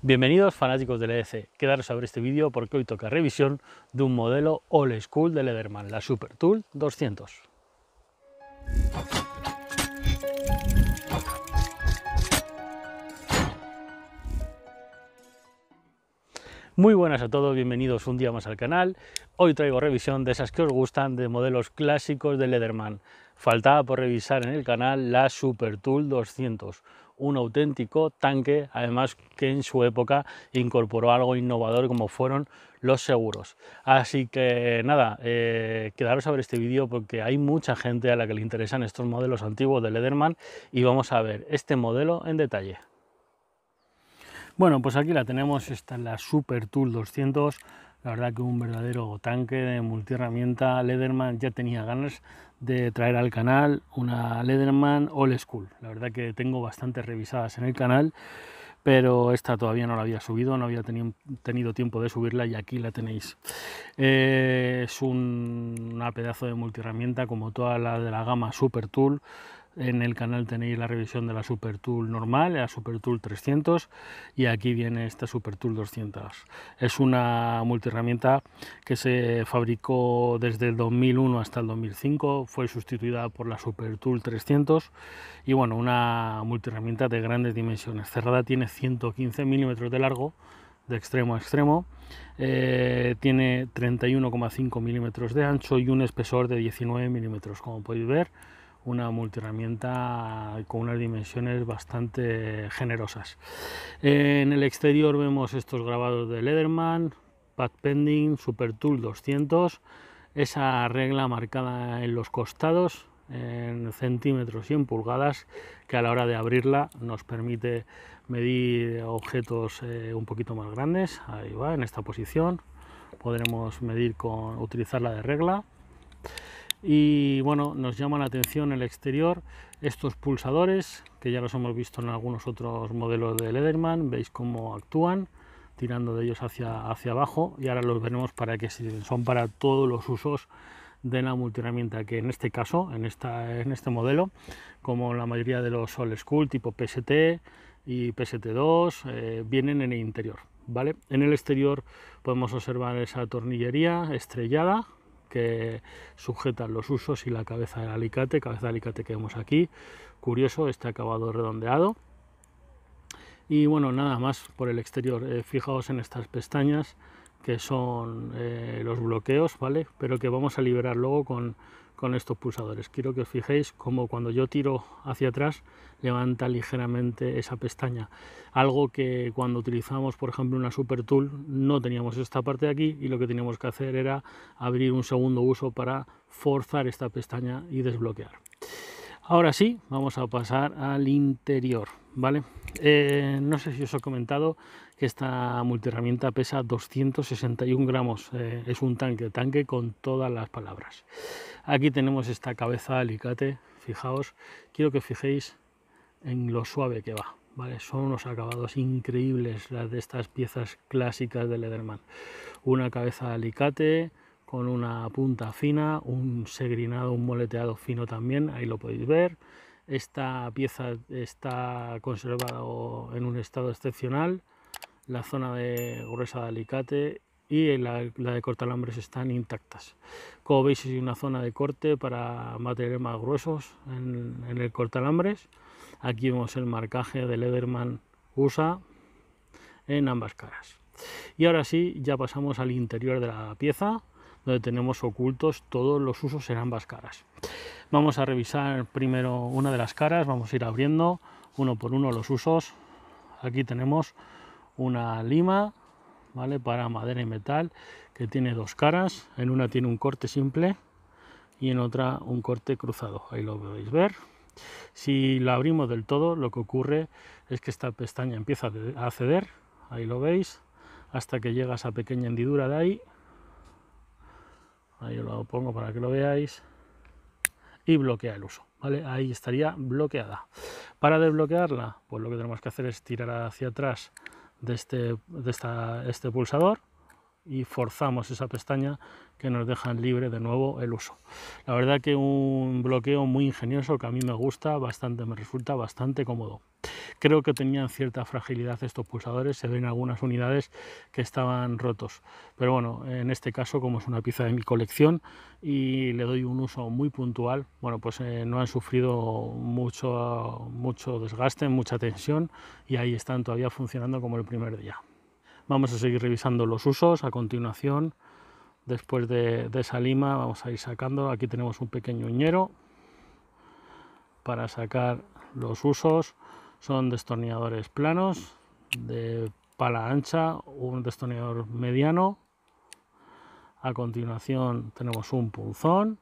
Bienvenidos fanáticos del EDC, quedaros a ver este vídeo porque hoy toca revisión de un modelo old school de Lederman, la Super Tool 200. Muy buenas a todos, bienvenidos un día más al canal. Hoy traigo revisión de esas que os gustan de modelos clásicos de Lederman. Faltaba por revisar en el canal la Super Tool 200, un auténtico tanque, además que en su época incorporó algo innovador como fueron los seguros. Así que nada, eh, quedaros a ver este vídeo porque hay mucha gente a la que le interesan estos modelos antiguos de Lederman y vamos a ver este modelo en detalle. Bueno, pues aquí la tenemos, esta es la Super Tool 200, la verdad que un verdadero tanque de multiherramienta, Lederman ya tenía ganas de traer al canal una Leatherman All School. La verdad que tengo bastantes revisadas en el canal, pero esta todavía no la había subido, no había tenido tiempo de subirla y aquí la tenéis. Eh, es un, una pedazo de multiherramienta como toda la de la gama Super Tool. En el canal tenéis la revisión de la Super Tool normal, la Super Tool 300 y aquí viene esta Super Tool 200. Es una multiherramienta que se fabricó desde el 2001 hasta el 2005, fue sustituida por la Super Tool 300 y bueno, una multiherramienta de grandes dimensiones. Cerrada tiene 115 milímetros de largo de extremo a extremo. Eh, tiene 31,5 milímetros de ancho y un espesor de 19 milímetros, como podéis ver una multiherramienta con unas dimensiones bastante generosas. Eh, en el exterior vemos estos grabados de Lederman, Pad Pending, Super Tool 200, esa regla marcada en los costados en centímetros y en pulgadas que a la hora de abrirla nos permite medir objetos eh, un poquito más grandes ahí va en esta posición podremos medir con utilizarla de regla y bueno, nos llama la atención el exterior estos pulsadores, que ya los hemos visto en algunos otros modelos de Lederman, veis cómo actúan tirando de ellos hacia, hacia abajo y ahora los veremos para que son para todos los usos de la multiherramienta que en este caso, en, esta, en este modelo, como la mayoría de los All School tipo PST y PST2, eh, vienen en el interior. ¿vale? En el exterior podemos observar esa tornillería estrellada que sujetan los usos y la cabeza del alicate, cabeza de alicate que vemos aquí, curioso, este acabado redondeado. Y bueno, nada más por el exterior, eh, fijaos en estas pestañas que son eh, los bloqueos, ¿vale? Pero que vamos a liberar luego con con estos pulsadores. Quiero que os fijéis como cuando yo tiro hacia atrás levanta ligeramente esa pestaña. Algo que cuando utilizamos, por ejemplo, una Super Tool no teníamos esta parte de aquí y lo que teníamos que hacer era abrir un segundo uso para forzar esta pestaña y desbloquear. Ahora sí, vamos a pasar al interior, ¿vale? Eh, no sé si os he comentado que esta multiherramienta pesa 261 gramos, eh, es un tanque, tanque con todas las palabras. Aquí tenemos esta cabeza alicate, fijaos, quiero que fijéis en lo suave que va, ¿vale? Son unos acabados increíbles las de estas piezas clásicas de Lederman. Una cabeza alicate, con una punta fina, un segrinado, un moleteado fino también, ahí lo podéis ver. Esta pieza está conservada en un estado excepcional, la zona de gruesa de alicate y la, la de cortalambres están intactas. Como veis hay una zona de corte para materiales más gruesos en, en el cortalambres. Aquí vemos el marcaje de Leatherman USA en ambas caras. Y ahora sí, ya pasamos al interior de la pieza donde tenemos ocultos todos los usos en ambas caras. Vamos a revisar primero una de las caras, vamos a ir abriendo uno por uno los usos. Aquí tenemos una lima, ¿vale? Para madera y metal, que tiene dos caras. En una tiene un corte simple y en otra un corte cruzado. Ahí lo podéis ver. Si la abrimos del todo, lo que ocurre es que esta pestaña empieza a ceder, ahí lo veis, hasta que llega a esa pequeña hendidura de ahí ahí lo pongo para que lo veáis, y bloquea el uso, ¿vale? Ahí estaría bloqueada. Para desbloquearla, pues lo que tenemos que hacer es tirar hacia atrás de este, este pulsador y forzamos esa pestaña que nos deja libre de nuevo el uso. La verdad que un bloqueo muy ingenioso que a mí me gusta bastante, me resulta bastante cómodo. Creo que tenían cierta fragilidad estos pulsadores, se ven algunas unidades que estaban rotos. Pero bueno, en este caso, como es una pieza de mi colección y le doy un uso muy puntual, bueno, pues eh, no han sufrido mucho, mucho desgaste, mucha tensión y ahí están todavía funcionando como el primer día. Vamos a seguir revisando los usos a continuación. Después de, de esa lima vamos a ir sacando. Aquí tenemos un pequeño uñero para sacar los usos son destornilladores planos de pala ancha, un destornillador mediano. A continuación tenemos un punzón,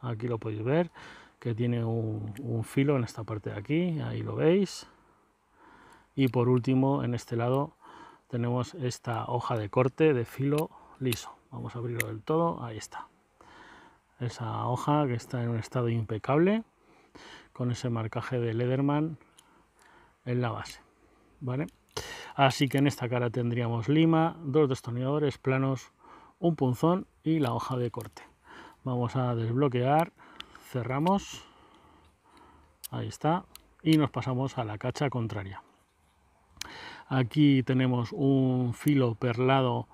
aquí lo podéis ver, que tiene un, un filo en esta parte de aquí, ahí lo veis. Y por último, en este lado tenemos esta hoja de corte de filo liso. Vamos a abrirlo del todo, ahí está. Esa hoja que está en un estado impecable, con ese marcaje de Lederman en la base. ¿Vale? Así que en esta cara tendríamos lima, dos destornilladores planos, un punzón y la hoja de corte. Vamos a desbloquear, cerramos, ahí está, y nos pasamos a la cacha contraria. Aquí tenemos un filo perlado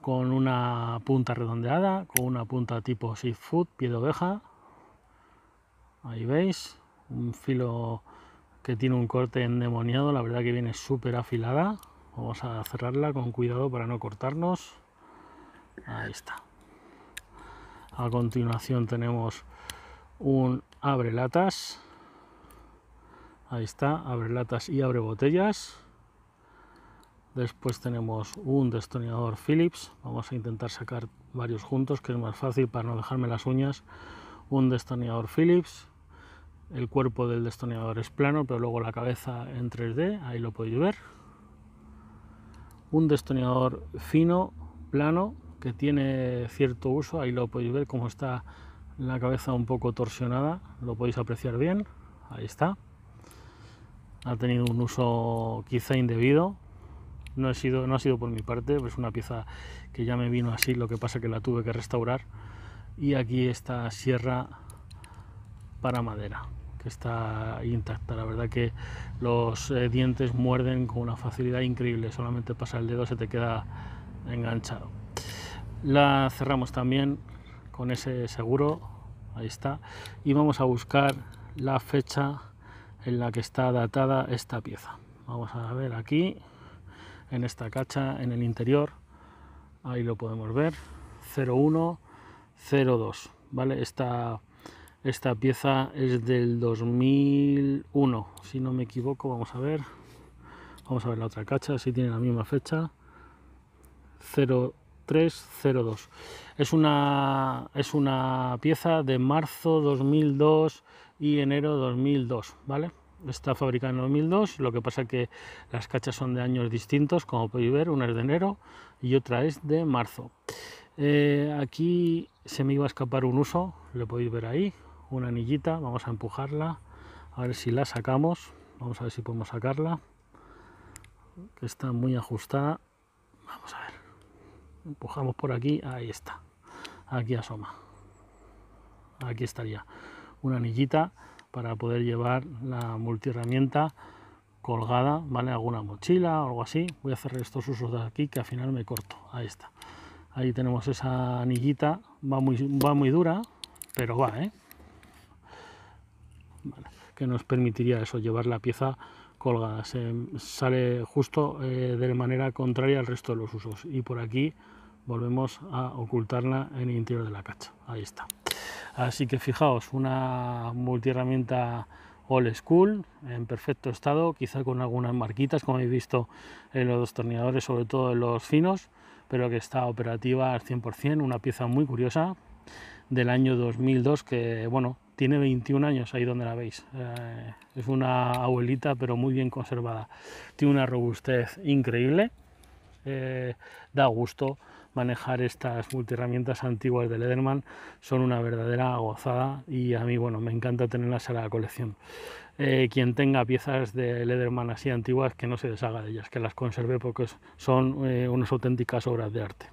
con una punta redondeada, con una punta tipo Seed foot, pie de oveja. Ahí veis, un filo que tiene un corte endemoniado, la verdad que viene súper afilada. Vamos a cerrarla con cuidado para no cortarnos. Ahí está. A continuación tenemos un abre latas. Ahí está, abre latas y abre botellas. Después tenemos un destornillador Phillips. Vamos a intentar sacar varios juntos, que es más fácil para no dejarme las uñas. Un destornillador Philips el cuerpo del destornillador es plano, pero luego la cabeza en 3D, ahí lo podéis ver. Un destornillador fino, plano, que tiene cierto uso, ahí lo podéis ver cómo está la cabeza un poco torsionada, lo podéis apreciar bien, ahí está. Ha tenido un uso quizá indebido, no, sido, no ha sido por mi parte, es una pieza que ya me vino así, lo que pasa que la tuve que restaurar. Y aquí está sierra para madera que está intacta. La verdad que los eh, dientes muerden con una facilidad increíble, solamente pasa el dedo se te queda enganchado. La cerramos también con ese seguro, ahí está, y vamos a buscar la fecha en la que está datada esta pieza. Vamos a ver aquí, en esta cacha, en el interior, ahí lo podemos ver, 0102, ¿vale? Esta esta pieza es del 2001, si no me equivoco, vamos a ver. Vamos a ver la otra cacha, si tiene la misma fecha. 0302. Es una, es una pieza de marzo 2002 y enero 2002, ¿vale? Está fabricada en 2002, lo que pasa que las cachas son de años distintos, como podéis ver, una es de enero y otra es de marzo. Eh, aquí se me iba a escapar un uso, lo podéis ver ahí, una anillita, vamos a empujarla, a ver si la sacamos, vamos a ver si podemos sacarla, que está muy ajustada, vamos a ver, empujamos por aquí, ahí está, aquí asoma, aquí estaría una anillita para poder llevar la multiherramienta colgada, ¿vale? Alguna mochila o algo así. Voy a hacer estos usos de aquí que al final me corto. Ahí está. Ahí tenemos esa anillita. Va muy, va muy dura, pero va, ¿eh? que nos permitiría eso, llevar la pieza colgada. Se sale justo eh, de manera contraria al resto de los usos. Y por aquí volvemos a ocultarla en el interior de la cacha. Ahí está. Así que fijaos, una multiherramienta old school, en perfecto estado, quizá con algunas marquitas, como habéis visto en los destornilladores, sobre todo en los finos, pero que está operativa al 100%, una pieza muy curiosa del año 2002 que, bueno, tiene 21 años, ahí donde la veis. Eh, es una abuelita, pero muy bien conservada. Tiene una robustez increíble. Eh, da gusto manejar estas multiherramientas antiguas de Lederman. Son una verdadera gozada y a mí, bueno, me encanta tenerlas a la colección. Eh, quien tenga piezas de Lederman así antiguas, que no se deshaga de ellas, que las conserve porque son unas auténticas obras de arte.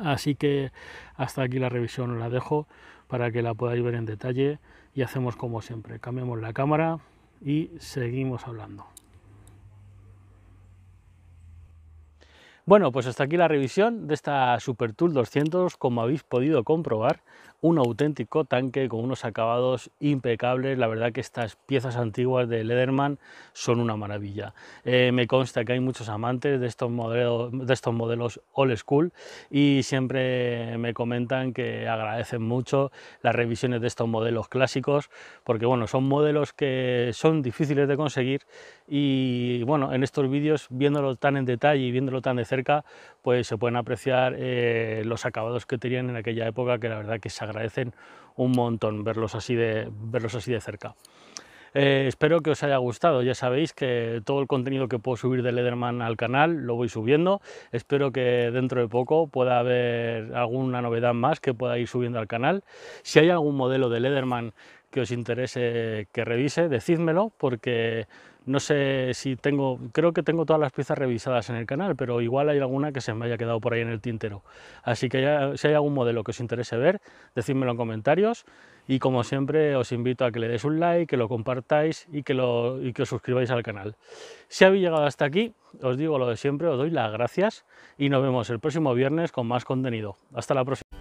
Así que hasta aquí la revisión, la dejo para que la podáis ver en detalle y hacemos como siempre, cambiamos la cámara y seguimos hablando. Bueno, pues hasta aquí la revisión de esta Super Tool 200, como habéis podido comprobar, un auténtico tanque con unos acabados impecables, la verdad que estas piezas antiguas de Lederman son una maravilla. Eh, me consta que hay muchos amantes de estos, modelos, de estos modelos old school y siempre me comentan que agradecen mucho las revisiones de estos modelos clásicos, porque bueno, son modelos que son difíciles de conseguir y bueno, en estos vídeos viéndolo tan en detalle y viéndolo tan de cerca, pues se pueden apreciar eh, los acabados que tenían en aquella época, que la verdad que se agradecen un montón verlos así de, verlos así de cerca. Eh, espero que os haya gustado, ya sabéis que todo el contenido que puedo subir de Lederman al canal lo voy subiendo, espero que dentro de poco pueda haber alguna novedad más que pueda ir subiendo al canal. Si hay algún modelo de Lederman que os interese que revise, decídmelo porque no sé si tengo, creo que tengo todas las piezas revisadas en el canal, pero igual hay alguna que se me haya quedado por ahí en el tintero. Así que si hay algún modelo que os interese ver, decídmelo en comentarios. Y como siempre, os invito a que le deis un like, que lo compartáis y que, lo, y que os suscribáis al canal. Si habéis llegado hasta aquí, os digo lo de siempre, os doy las gracias y nos vemos el próximo viernes con más contenido. Hasta la próxima.